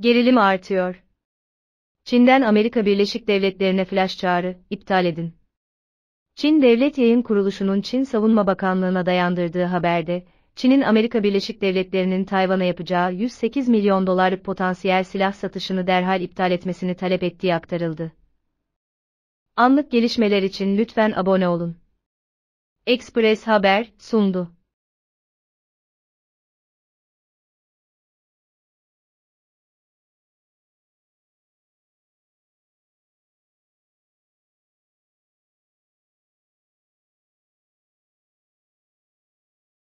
Gerilim artıyor. Çin'den Amerika Birleşik Devletleri'ne flash çağrı, iptal edin. Çin Devlet Yayın Kuruluşu'nun Çin Savunma Bakanlığı'na dayandırdığı haberde, Çin'in Amerika Birleşik Devletleri'nin Tayvan'a yapacağı 108 milyon dolarlık potansiyel silah satışını derhal iptal etmesini talep ettiği aktarıldı. Anlık gelişmeler için lütfen abone olun. Express Haber sundu.